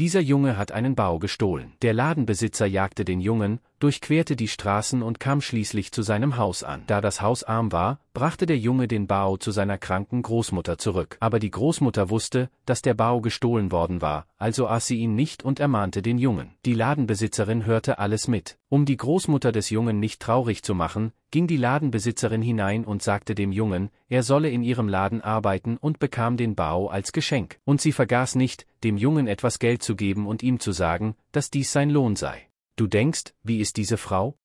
Dieser Junge hat einen Bau gestohlen. Der Ladenbesitzer jagte den Jungen, durchquerte die Straßen und kam schließlich zu seinem Haus an. Da das Haus arm war, brachte der Junge den Bao zu seiner kranken Großmutter zurück. Aber die Großmutter wusste, dass der Bao gestohlen worden war, also aß sie ihn nicht und ermahnte den Jungen. Die Ladenbesitzerin hörte alles mit. Um die Großmutter des Jungen nicht traurig zu machen, ging die Ladenbesitzerin hinein und sagte dem Jungen, er solle in ihrem Laden arbeiten und bekam den Bao als Geschenk. Und sie vergaß nicht, dem Jungen etwas Geld zu geben und ihm zu sagen, dass dies sein Lohn sei. Du denkst, wie ist diese Frau?